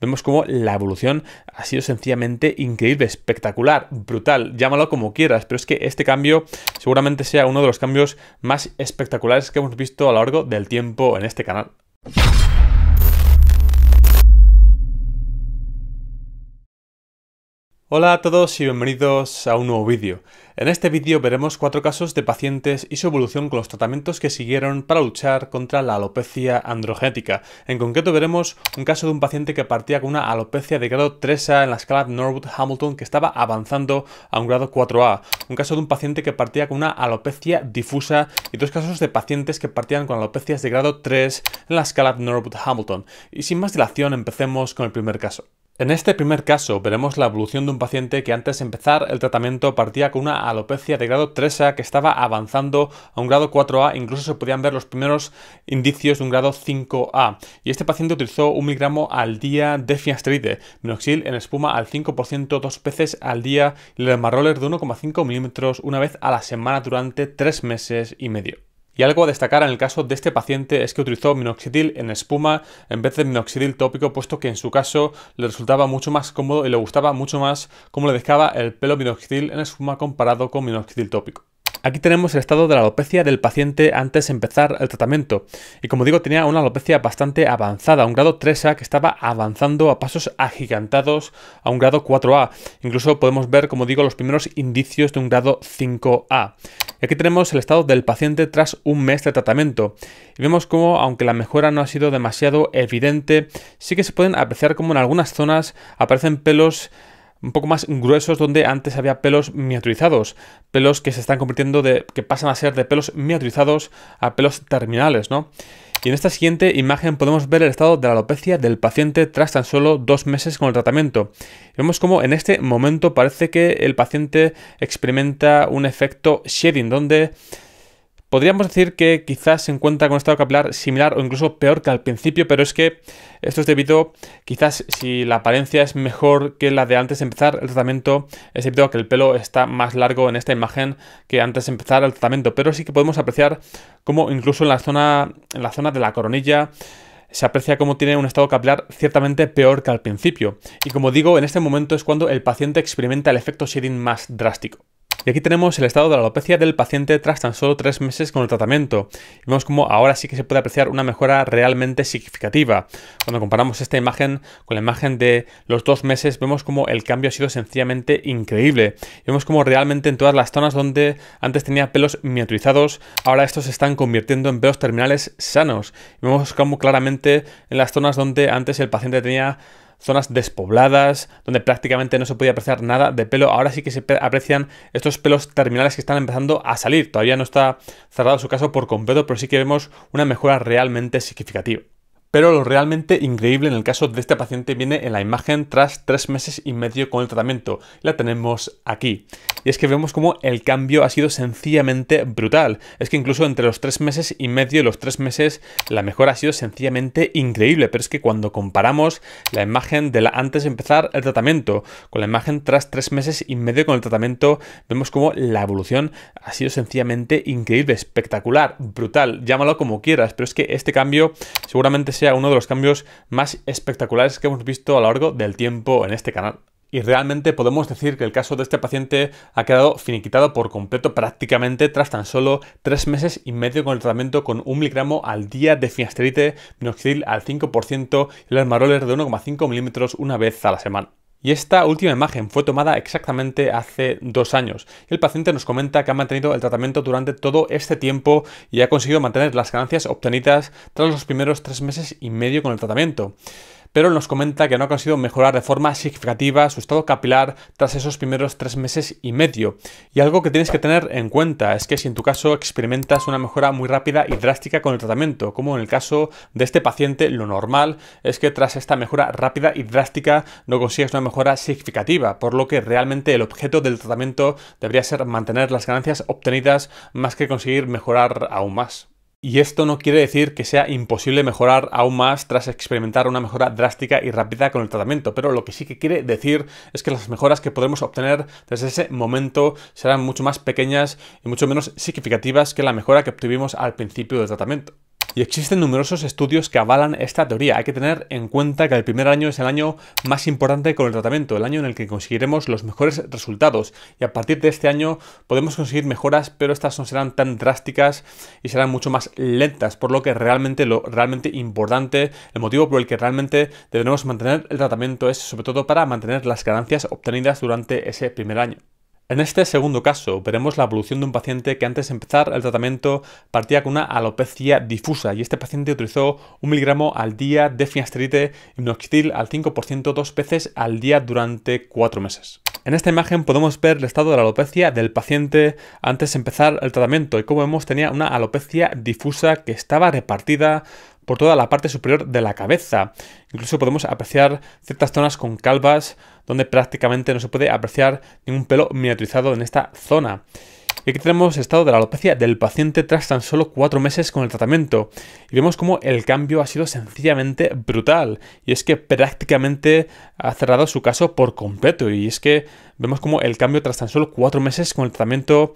vemos cómo la evolución ha sido sencillamente increíble, espectacular, brutal, llámalo como quieras, pero es que este cambio seguramente sea uno de los cambios más espectaculares que hemos visto a lo largo del tiempo en este canal. Hola a todos y bienvenidos a un nuevo vídeo. En este vídeo veremos cuatro casos de pacientes y su evolución con los tratamientos que siguieron para luchar contra la alopecia androgénica. En concreto veremos un caso de un paciente que partía con una alopecia de grado 3A en la escala Norwood-Hamilton que estaba avanzando a un grado 4A. Un caso de un paciente que partía con una alopecia difusa y dos casos de pacientes que partían con alopecias de grado 3 en la escala Norwood-Hamilton. Y sin más dilación empecemos con el primer caso. En este primer caso veremos la evolución de un paciente que antes de empezar el tratamiento partía con una alopecia de grado 3A que estaba avanzando a un grado 4A, incluso se podían ver los primeros indicios de un grado 5A. Y este paciente utilizó un miligramo al día de finasteride, minoxil en espuma al 5% dos veces al día y el marroller de 1,5 milímetros una vez a la semana durante tres meses y medio. Y algo a destacar en el caso de este paciente es que utilizó minoxidil en espuma en vez de minoxidil tópico, puesto que en su caso le resultaba mucho más cómodo y le gustaba mucho más cómo le dejaba el pelo minoxidil en espuma comparado con minoxidil tópico. Aquí tenemos el estado de la alopecia del paciente antes de empezar el tratamiento. Y como digo, tenía una alopecia bastante avanzada, un grado 3A que estaba avanzando a pasos agigantados a un grado 4A. Incluso podemos ver, como digo, los primeros indicios de un grado 5A. Y aquí tenemos el estado del paciente tras un mes de tratamiento. Y vemos cómo, aunque la mejora no ha sido demasiado evidente, sí que se pueden apreciar como en algunas zonas aparecen pelos un poco más gruesos donde antes había pelos miniaturizados, pelos que se están convirtiendo de que pasan a ser de pelos miniaturizados a pelos terminales, ¿no? Y en esta siguiente imagen podemos ver el estado de la alopecia del paciente tras tan solo dos meses con el tratamiento. Vemos como en este momento parece que el paciente experimenta un efecto shedding, donde Podríamos decir que quizás se encuentra con un estado capilar similar o incluso peor que al principio, pero es que esto es debido, quizás si la apariencia es mejor que la de antes de empezar el tratamiento, es debido a que el pelo está más largo en esta imagen que antes de empezar el tratamiento, pero sí que podemos apreciar cómo incluso en la zona, en la zona de la coronilla, se aprecia cómo tiene un estado capilar ciertamente peor que al principio. Y como digo, en este momento es cuando el paciente experimenta el efecto shedding más drástico. Y aquí tenemos el estado de la alopecia del paciente tras tan solo tres meses con el tratamiento. vemos como ahora sí que se puede apreciar una mejora realmente significativa. Cuando comparamos esta imagen con la imagen de los dos meses, vemos como el cambio ha sido sencillamente increíble. vemos como realmente en todas las zonas donde antes tenía pelos miniaturizados, ahora estos se están convirtiendo en pelos terminales sanos. vemos como claramente en las zonas donde antes el paciente tenía zonas despobladas, donde prácticamente no se podía apreciar nada de pelo. Ahora sí que se aprecian estos pelos terminales que están empezando a salir. Todavía no está cerrado su caso por completo, pero sí que vemos una mejora realmente significativa. Pero lo realmente increíble en el caso de este paciente viene en la imagen tras tres meses y medio con el tratamiento. La tenemos aquí. Y es que vemos como el cambio ha sido sencillamente brutal. Es que incluso entre los tres meses y medio y los tres meses la mejora ha sido sencillamente increíble. Pero es que cuando comparamos la imagen de la antes de empezar el tratamiento con la imagen tras tres meses y medio con el tratamiento, vemos como la evolución ha sido sencillamente increíble, espectacular, brutal. Llámalo como quieras, pero es que este cambio seguramente sea uno de los cambios más espectaculares que hemos visto a lo largo del tiempo en este canal. Y realmente podemos decir que el caso de este paciente ha quedado finiquitado por completo prácticamente tras tan solo tres meses y medio con el tratamiento con un miligramo al día de finasterite minoxidil al 5% y las maroles de 1,5 milímetros una vez a la semana. Y esta última imagen fue tomada exactamente hace dos años. el paciente nos comenta que ha mantenido el tratamiento durante todo este tiempo y ha conseguido mantener las ganancias obtenidas tras los primeros tres meses y medio con el tratamiento pero nos comenta que no ha conseguido mejorar de forma significativa su estado capilar tras esos primeros tres meses y medio. Y algo que tienes que tener en cuenta es que si en tu caso experimentas una mejora muy rápida y drástica con el tratamiento, como en el caso de este paciente, lo normal es que tras esta mejora rápida y drástica no consigas una mejora significativa, por lo que realmente el objeto del tratamiento debería ser mantener las ganancias obtenidas más que conseguir mejorar aún más. Y esto no quiere decir que sea imposible mejorar aún más tras experimentar una mejora drástica y rápida con el tratamiento, pero lo que sí que quiere decir es que las mejoras que podremos obtener desde ese momento serán mucho más pequeñas y mucho menos significativas que la mejora que obtuvimos al principio del tratamiento y existen numerosos estudios que avalan esta teoría. Hay que tener en cuenta que el primer año es el año más importante con el tratamiento, el año en el que conseguiremos los mejores resultados y a partir de este año podemos conseguir mejoras, pero estas no serán tan drásticas y serán mucho más lentas, por lo que realmente lo realmente importante, el motivo por el que realmente debemos mantener el tratamiento es sobre todo para mantener las ganancias obtenidas durante ese primer año. En este segundo caso, veremos la evolución de un paciente que antes de empezar el tratamiento partía con una alopecia difusa y este paciente utilizó un miligramo al día de finasteride y minoxidil al 5% dos veces al día durante cuatro meses. En esta imagen podemos ver el estado de la alopecia del paciente antes de empezar el tratamiento y como vemos tenía una alopecia difusa que estaba repartida por toda la parte superior de la cabeza. Incluso podemos apreciar ciertas zonas con calvas donde prácticamente no se puede apreciar ningún pelo miniaturizado en esta zona. Y aquí tenemos el estado de la alopecia del paciente tras tan solo cuatro meses con el tratamiento. Y vemos cómo el cambio ha sido sencillamente brutal. Y es que prácticamente ha cerrado su caso por completo. Y es que vemos cómo el cambio tras tan solo cuatro meses con el tratamiento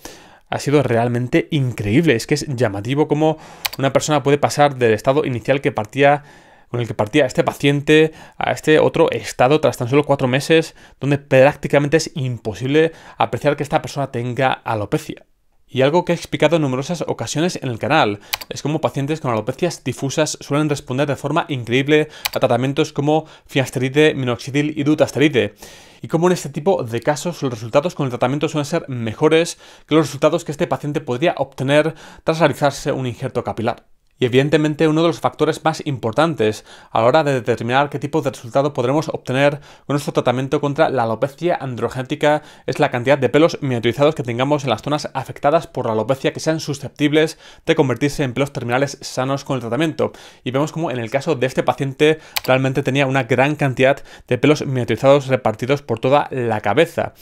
ha sido realmente increíble. Es que es llamativo cómo una persona puede pasar del estado inicial que partía con el que partía este paciente a este otro estado tras tan solo cuatro meses, donde prácticamente es imposible apreciar que esta persona tenga alopecia y algo que he explicado en numerosas ocasiones en el canal. Es cómo pacientes con alopecias difusas suelen responder de forma increíble a tratamientos como finasteride, minoxidil y dutasteride. Y cómo en este tipo de casos los resultados con el tratamiento suelen ser mejores que los resultados que este paciente podría obtener tras realizarse un injerto capilar y evidentemente uno de los factores más importantes a la hora de determinar qué tipo de resultado podremos obtener con nuestro tratamiento contra la alopecia androgénica es la cantidad de pelos miniaturizados que tengamos en las zonas afectadas por la alopecia que sean susceptibles de convertirse en pelos terminales sanos con el tratamiento. Y vemos como en el caso de este paciente realmente tenía una gran cantidad de pelos miniaturizados repartidos por toda la cabeza.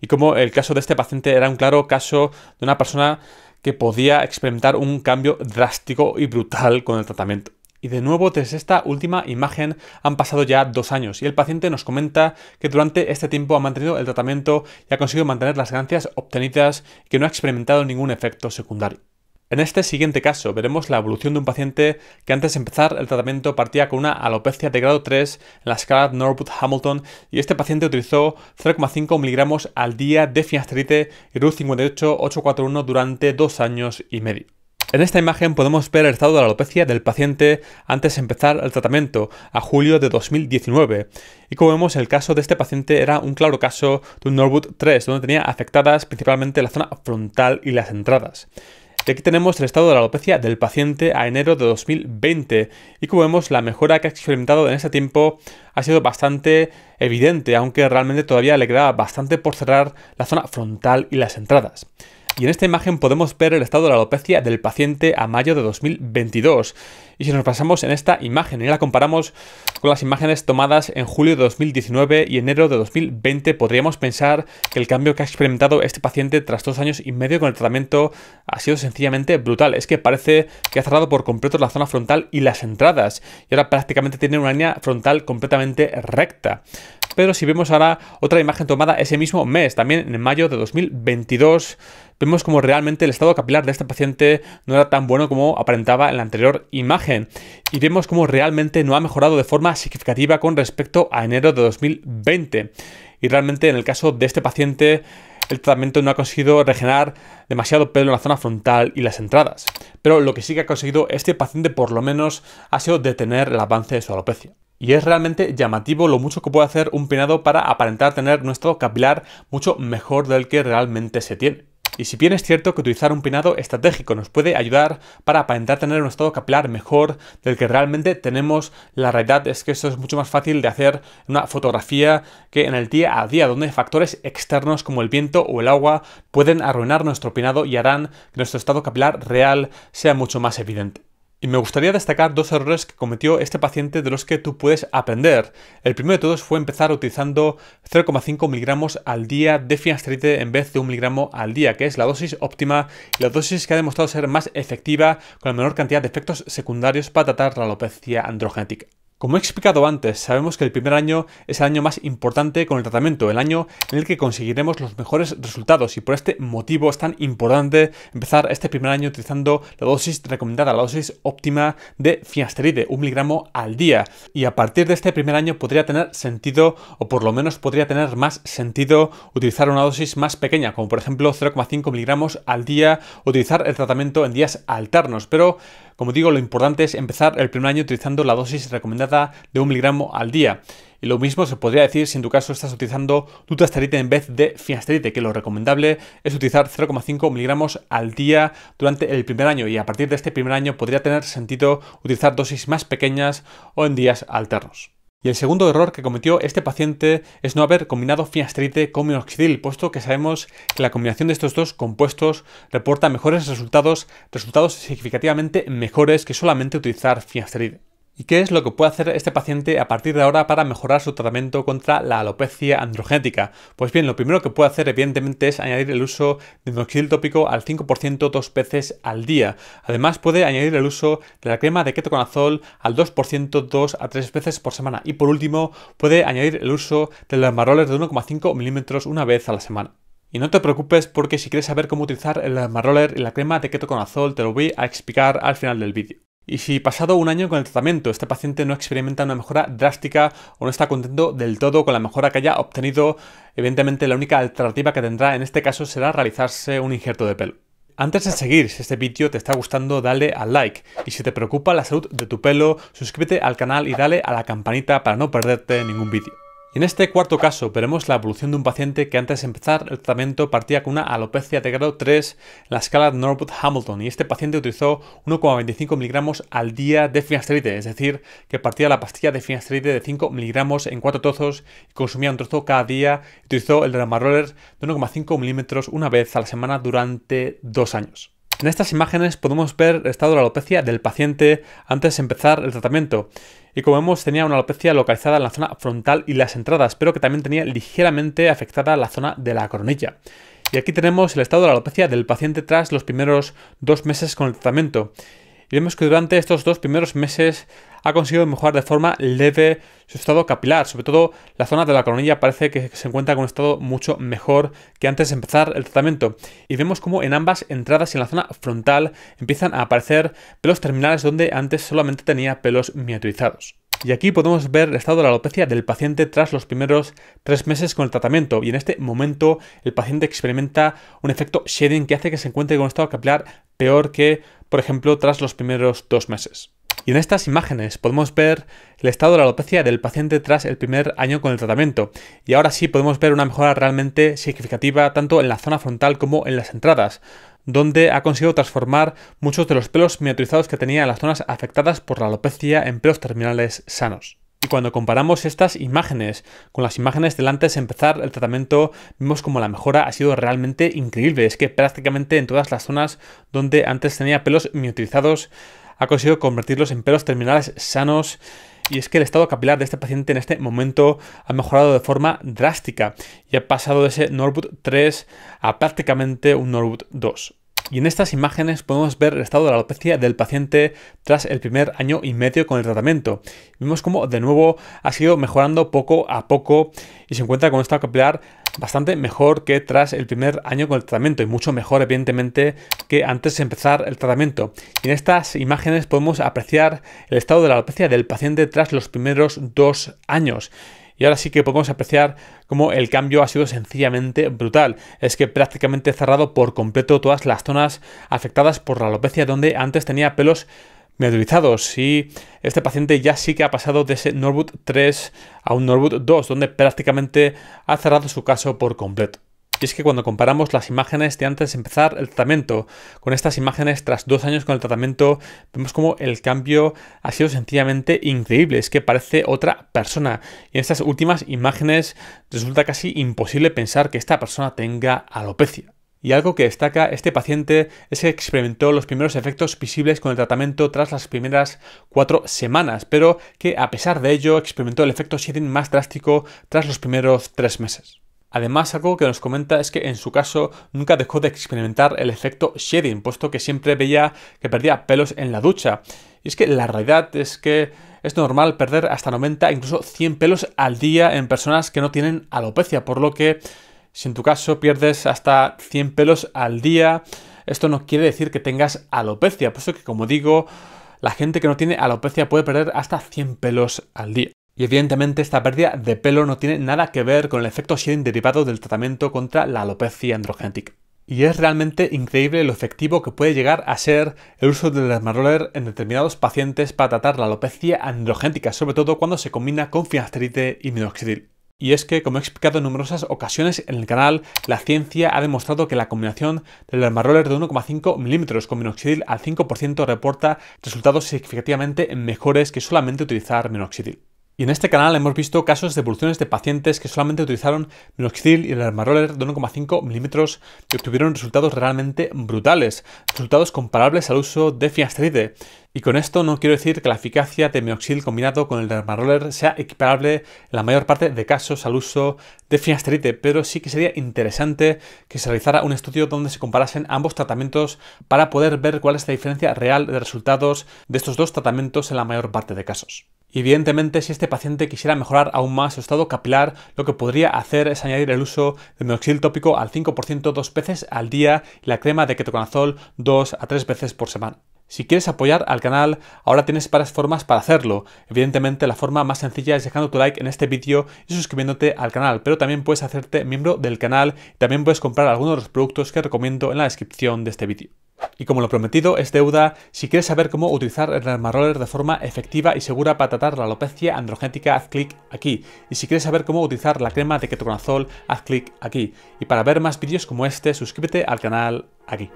Y como el caso de este paciente era un claro caso de una persona que podía experimentar un cambio drástico y brutal con el tratamiento. Y de nuevo, desde esta última imagen han pasado ya dos años y el paciente nos comenta que durante este tiempo ha mantenido el tratamiento y ha conseguido mantener las ganancias obtenidas y que no ha experimentado ningún efecto secundario. En este siguiente caso veremos la evolución de un paciente que antes de empezar el tratamiento partía con una alopecia de grado 3 en la escala Norwood-Hamilton y este paciente utilizó 0,5 miligramos al día de finasteride y 58 58841 durante dos años y medio. En esta imagen podemos ver el estado de la alopecia del paciente antes de empezar el tratamiento, a julio de 2019. Y como vemos, el caso de este paciente era un claro caso de un Norwood 3, donde tenía afectadas principalmente la zona frontal y las entradas aquí tenemos el estado de la alopecia del paciente a enero de 2020. Y como vemos, la mejora que ha experimentado en ese tiempo ha sido bastante evidente, aunque realmente todavía le quedaba bastante por cerrar la zona frontal y las entradas. Y en esta imagen podemos ver el estado de la alopecia del paciente a mayo de 2022. Y si nos pasamos en esta imagen y la comparamos con las imágenes tomadas en julio de 2019 y enero de 2020, podríamos pensar que el cambio que ha experimentado este paciente tras dos años y medio con el tratamiento ha sido sencillamente brutal. Es que parece que ha cerrado por completo la zona frontal y las entradas. Y ahora prácticamente tiene una línea frontal completamente recta. Pero si vemos ahora otra imagen tomada ese mismo mes, también en mayo de 2022, vemos como realmente el estado capilar de este paciente no era tan bueno como aparentaba en la anterior imagen y vemos como realmente no ha mejorado de forma significativa con respecto a enero de 2020 y realmente en el caso de este paciente el tratamiento no ha conseguido regenerar demasiado pelo en la zona frontal y las entradas, pero lo que sí que ha conseguido este paciente por lo menos ha sido detener el avance de su alopecia. Y es realmente llamativo lo mucho que puede hacer un peinado para aparentar tener nuestro capilar mucho mejor del que realmente se tiene. Y si bien es cierto que utilizar un peinado estratégico nos puede ayudar para aparentar tener un estado capilar mejor del que realmente tenemos, la realidad es que eso es mucho más fácil de hacer en una fotografía que en el día a día, donde factores externos como el viento o el agua pueden arruinar nuestro peinado y harán que nuestro estado capilar real sea mucho más evidente. Y me gustaría destacar dos errores que cometió este paciente de los que tú puedes aprender. El primero de todos fue empezar utilizando 0,5 miligramos al día de finasteride en vez de 1 miligramo al día, que es la dosis óptima y la dosis que ha demostrado ser más efectiva con la menor cantidad de efectos secundarios para tratar la alopecia androgenética. Como he explicado antes, sabemos que el primer año es el año más importante con el tratamiento, el año en el que conseguiremos los mejores resultados y por este motivo es tan importante empezar este primer año utilizando la dosis recomendada, la dosis óptima de finasteride, un miligramo al día. Y a partir de este primer año podría tener sentido o por lo menos podría tener más sentido utilizar una dosis más pequeña, como por ejemplo 0,5 miligramos al día, utilizar el tratamiento en días alternos. Pero como digo, lo importante es empezar el primer año utilizando la dosis recomendada de un miligramo al día. Y lo mismo se podría decir si en tu caso estás utilizando dutasterite en vez de finasterite, que lo recomendable es utilizar 0,5 miligramos al día durante el primer año y a partir de este primer año podría tener sentido utilizar dosis más pequeñas o en días alternos. Y el segundo error que cometió este paciente es no haber combinado finasteride con minoxidil, puesto que sabemos que la combinación de estos dos compuestos reporta mejores resultados, resultados significativamente mejores que solamente utilizar finasteride. ¿Y qué es lo que puede hacer este paciente a partir de ahora para mejorar su tratamiento contra la alopecia androgenética? Pues bien, lo primero que puede hacer evidentemente es añadir el uso de minoxidil tópico al 5% dos veces al día. Además puede añadir el uso de la crema de ketoconazol al 2% dos a tres veces por semana. Y por último, puede añadir el uso de los de 1,5 milímetros una vez a la semana. Y no te preocupes porque si quieres saber cómo utilizar el marroller y la crema de ketoconazol te lo voy a explicar al final del vídeo. Y si pasado un año con el tratamiento este paciente no experimenta una mejora drástica o no está contento del todo con la mejora que haya obtenido, evidentemente la única alternativa que tendrá en este caso será realizarse un injerto de pelo. Antes de seguir, si este vídeo te está gustando, dale al like. Y si te preocupa la salud de tu pelo, suscríbete al canal y dale a la campanita para no perderte ningún vídeo. En este cuarto caso veremos la evolución de un paciente que antes de empezar el tratamiento partía con una alopecia de grado 3 en la escala Norwood-Hamilton y este paciente utilizó 1,25 miligramos al día de finasteride, es decir, que partía la pastilla de finasteride de 5 miligramos en 4 trozos y consumía un trozo cada día y utilizó el dramaroller de 1,5 milímetros una vez a la semana durante 2 años. En estas imágenes podemos ver el estado de la alopecia del paciente antes de empezar el tratamiento. Y como vemos tenía una alopecia localizada en la zona frontal y las entradas, pero que también tenía ligeramente afectada la zona de la coronilla. Y aquí tenemos el estado de la alopecia del paciente tras los primeros dos meses con el tratamiento y vemos que durante estos dos primeros meses ha conseguido mejorar de forma leve su estado capilar, sobre todo la zona de la coronilla parece que se encuentra con un estado mucho mejor que antes de empezar el tratamiento. Y vemos como en ambas entradas y en la zona frontal empiezan a aparecer pelos terminales donde antes solamente tenía pelos miniaturizados. Y aquí podemos ver el estado de la alopecia del paciente tras los primeros tres meses con el tratamiento. Y en este momento el paciente experimenta un efecto shedding que hace que se encuentre con un estado capilar peor que, por ejemplo, tras los primeros dos meses. Y en estas imágenes podemos ver el estado de la alopecia del paciente tras el primer año con el tratamiento. Y ahora sí podemos ver una mejora realmente significativa tanto en la zona frontal como en las entradas donde ha conseguido transformar muchos de los pelos miniaturizados que tenía en las zonas afectadas por la alopecia en pelos terminales sanos. Y cuando comparamos estas imágenes con las imágenes del antes de empezar el tratamiento, vemos como la mejora ha sido realmente increíble. Es que prácticamente en todas las zonas donde antes tenía pelos miniaturizados, ha conseguido convertirlos en pelos terminales sanos y es que el estado capilar de este paciente en este momento ha mejorado de forma drástica y ha pasado de ese Norwood 3 a prácticamente un Norwood 2. Y en estas imágenes podemos ver el estado de la alopecia del paciente tras el primer año y medio con el tratamiento. Vemos cómo de nuevo ha sido mejorando poco a poco y se encuentra con un estado capilar bastante mejor que tras el primer año con el tratamiento y mucho mejor evidentemente que antes de empezar el tratamiento. Y en estas imágenes podemos apreciar el estado de la alopecia del paciente tras los primeros dos años. Y ahora sí que podemos apreciar cómo el cambio ha sido sencillamente brutal. Es que prácticamente he cerrado por completo todas las zonas afectadas por la alopecia donde antes tenía pelos medulizados. y este paciente ya sí que ha pasado de ese Norwood 3 a un Norwood 2 donde prácticamente ha cerrado su caso por completo. Y es que cuando comparamos las imágenes de antes de empezar el tratamiento con estas imágenes tras dos años con el tratamiento, vemos como el cambio ha sido sencillamente increíble. Es que parece otra persona. Y en estas últimas imágenes resulta casi imposible pensar que esta persona tenga alopecia. Y algo que destaca este paciente es que experimentó los primeros efectos visibles con el tratamiento tras las primeras cuatro semanas, pero que a pesar de ello experimentó el efecto shedding más drástico tras los primeros tres meses. Además, algo que nos comenta es que en su caso nunca dejó de experimentar el efecto shedding, puesto que siempre veía que perdía pelos en la ducha. Y es que la realidad es que es normal perder hasta 90, incluso 100 pelos al día en personas que no tienen alopecia, por lo que si en tu caso pierdes hasta 100 pelos al día, esto no quiere decir que tengas alopecia, puesto que como digo, la gente que no tiene alopecia puede perder hasta 100 pelos al día. Y evidentemente esta pérdida de pelo no tiene nada que ver con el efecto shedding derivado del tratamiento contra la alopecia androgénica. Y es realmente increíble lo efectivo que puede llegar a ser el uso del dermaroller en determinados pacientes para tratar la alopecia androgénica, sobre todo cuando se combina con finasteride y minoxidil. Y es que, como he explicado en numerosas ocasiones en el canal, la ciencia ha demostrado que la combinación del dermaroller de 1,5 milímetros con minoxidil al 5% reporta resultados significativamente mejores que solamente utilizar minoxidil. Y en este canal hemos visto casos de evoluciones de pacientes que solamente utilizaron minoxidil y el armaroller de 1,5 milímetros y obtuvieron resultados realmente brutales, resultados comparables al uso de finasteride. Y con esto no quiero decir que la eficacia de mioxil combinado con el dermaroller sea equiparable en la mayor parte de casos al uso de finasteride, pero sí que sería interesante que se realizara un estudio donde se comparasen ambos tratamientos para poder ver cuál es la diferencia real de resultados de estos dos tratamientos en la mayor parte de casos. Evidentemente, si este paciente quisiera mejorar aún más su estado capilar, lo que podría hacer es añadir el uso de minoxidil tópico al 5% dos veces al día y la crema de ketoconazol dos a tres veces por semana. Si quieres apoyar al canal, ahora tienes varias formas para hacerlo. Evidentemente la forma más sencilla es dejando tu like en este vídeo y suscribiéndote al canal, pero también puedes hacerte miembro del canal y también puedes comprar algunos de los productos que recomiendo en la descripción de este vídeo. Y como lo prometido es deuda, si quieres saber cómo utilizar el Dermaroller de forma efectiva y segura para tratar la alopecia androgénica, haz clic aquí. Y si quieres saber cómo utilizar la crema de ketoconazol, haz clic aquí. Y para ver más vídeos como este, suscríbete al canal aquí.